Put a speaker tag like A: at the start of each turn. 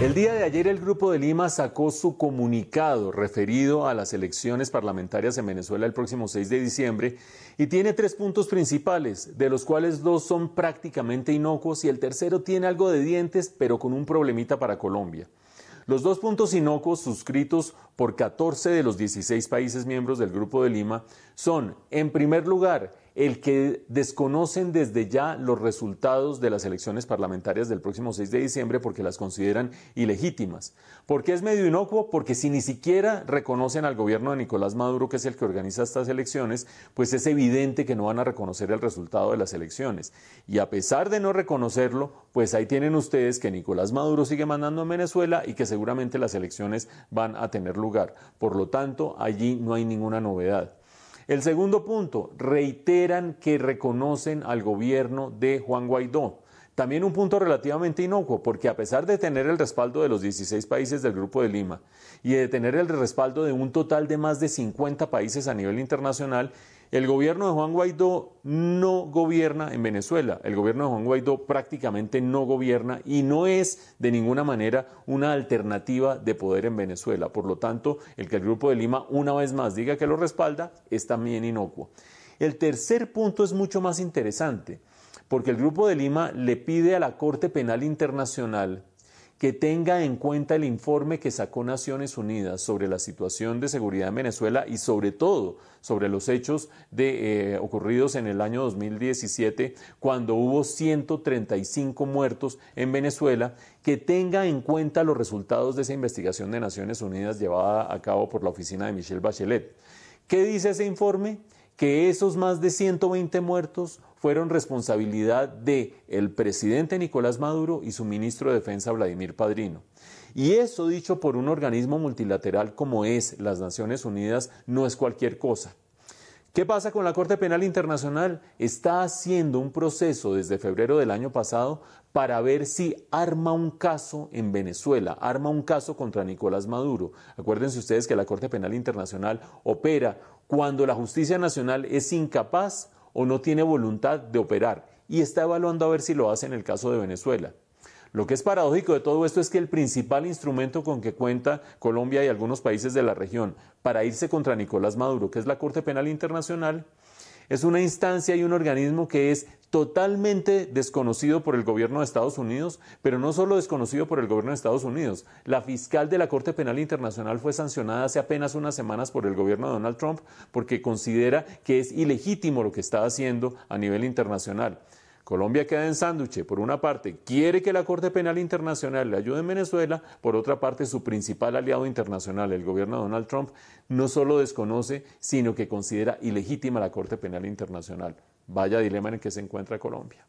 A: El día de ayer el Grupo de Lima sacó su comunicado referido a las elecciones parlamentarias en Venezuela el próximo 6 de diciembre y tiene tres puntos principales, de los cuales dos son prácticamente inocuos y el tercero tiene algo de dientes pero con un problemita para Colombia. Los dos puntos inocuos suscritos por 14 de los 16 países miembros del Grupo de Lima son, en primer lugar, el que desconocen desde ya los resultados de las elecciones parlamentarias del próximo 6 de diciembre porque las consideran ilegítimas. ¿Por qué es medio inocuo? Porque si ni siquiera reconocen al gobierno de Nicolás Maduro, que es el que organiza estas elecciones, pues es evidente que no van a reconocer el resultado de las elecciones. Y a pesar de no reconocerlo, pues ahí tienen ustedes que Nicolás Maduro sigue mandando en Venezuela y que seguramente las elecciones van a tener lugar. Por lo tanto, allí no hay ninguna novedad. El segundo punto, reiteran que reconocen al gobierno de Juan Guaidó. También un punto relativamente inocuo, porque a pesar de tener el respaldo de los 16 países del Grupo de Lima y de tener el respaldo de un total de más de 50 países a nivel internacional, el gobierno de Juan Guaidó no gobierna en Venezuela. El gobierno de Juan Guaidó prácticamente no gobierna y no es de ninguna manera una alternativa de poder en Venezuela. Por lo tanto, el que el Grupo de Lima una vez más diga que lo respalda es también inocuo. El tercer punto es mucho más interesante porque el Grupo de Lima le pide a la Corte Penal Internacional que tenga en cuenta el informe que sacó Naciones Unidas sobre la situación de seguridad en Venezuela y sobre todo sobre los hechos de, eh, ocurridos en el año 2017 cuando hubo 135 muertos en Venezuela, que tenga en cuenta los resultados de esa investigación de Naciones Unidas llevada a cabo por la oficina de Michelle Bachelet. ¿Qué dice ese informe? Que esos más de 120 muertos fueron responsabilidad de el presidente Nicolás Maduro y su ministro de Defensa Vladimir Padrino. Y eso dicho por un organismo multilateral como es las Naciones Unidas no es cualquier cosa. ¿Qué pasa con la Corte Penal Internacional? Está haciendo un proceso desde febrero del año pasado para ver si arma un caso en Venezuela, arma un caso contra Nicolás Maduro. Acuérdense ustedes que la Corte Penal Internacional opera cuando la justicia nacional es incapaz o no tiene voluntad de operar y está evaluando a ver si lo hace en el caso de Venezuela. Lo que es paradójico de todo esto es que el principal instrumento con que cuenta Colombia y algunos países de la región para irse contra Nicolás Maduro, que es la Corte Penal Internacional, es una instancia y un organismo que es totalmente desconocido por el gobierno de Estados Unidos, pero no solo desconocido por el gobierno de Estados Unidos. La fiscal de la Corte Penal Internacional fue sancionada hace apenas unas semanas por el gobierno de Donald Trump porque considera que es ilegítimo lo que está haciendo a nivel internacional. Colombia queda en sánduche. Por una parte, quiere que la Corte Penal Internacional le ayude en Venezuela. Por otra parte, su principal aliado internacional, el gobierno de Donald Trump, no solo desconoce, sino que considera ilegítima la Corte Penal Internacional. Vaya dilema en el que se encuentra Colombia.